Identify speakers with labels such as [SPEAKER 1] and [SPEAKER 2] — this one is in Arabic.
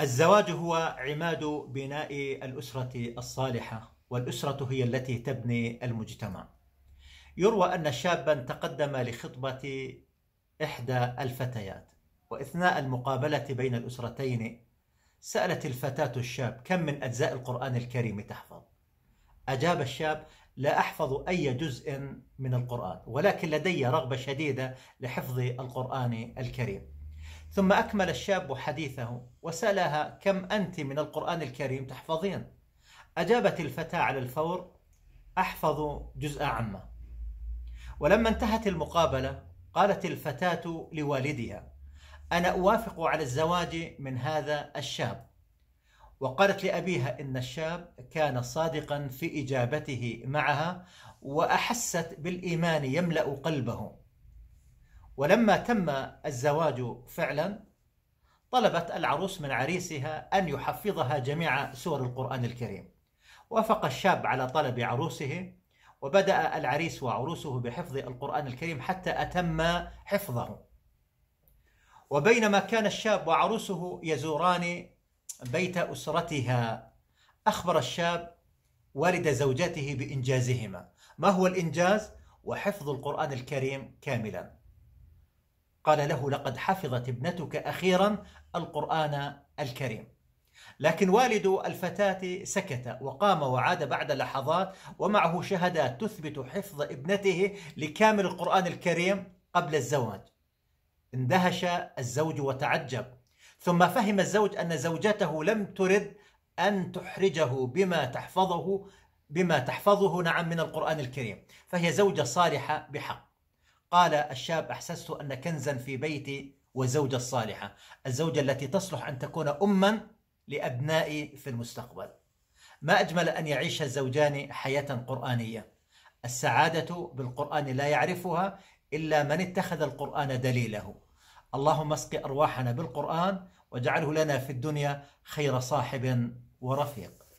[SPEAKER 1] الزواج هو عماد بناء الأسرة الصالحة والأسرة هي التي تبني المجتمع يروى أن شابا تقدم لخطبة إحدى الفتيات وإثناء المقابلة بين الأسرتين سألت الفتاة الشاب كم من أجزاء القرآن الكريم تحفظ أجاب الشاب لا أحفظ أي جزء من القرآن ولكن لدي رغبة شديدة لحفظ القرآن الكريم ثم أكمل الشاب حديثه وسألها كم أنت من القرآن الكريم تحفظين أجابت الفتاة على الفور أحفظ جزء عما ولما انتهت المقابلة قالت الفتاة لوالدها أنا أوافق على الزواج من هذا الشاب وقالت لأبيها إن الشاب كان صادقا في إجابته معها وأحست بالإيمان يملأ قلبه ولما تم الزواج فعلا طلبت العروس من عريسها أن يحفظها جميع سور القرآن الكريم وافق الشاب على طلب عروسه وبدأ العريس وعروسه بحفظ القرآن الكريم حتى أتم حفظه وبينما كان الشاب وعروسه يزوران بيت أسرتها أخبر الشاب والد زوجته بإنجازهما ما هو الإنجاز؟ وحفظ القرآن الكريم كاملاً قال له لقد حفظت ابنتك اخيرا القران الكريم لكن والد الفتاه سكت وقام وعاد بعد لحظات ومعه شهادات تثبت حفظ ابنته لكامل القران الكريم قبل الزواج اندهش الزوج وتعجب ثم فهم الزوج ان زوجته لم ترد ان تحرجه بما تحفظه بما تحفظه نعم من القران الكريم فهي زوجه صالحه بحق قال الشاب أحسست أن كنزا في بيتي وزوجة الصالحه، الزوجة التي تصلح أن تكون أما لأبنائي في المستقبل ما أجمل أن يعيش الزوجان حياة قرآنية السعادة بالقرآن لا يعرفها إلا من اتخذ القرآن دليله اللهم اسق أرواحنا بالقرآن واجعله لنا في الدنيا خير صاحب ورفيق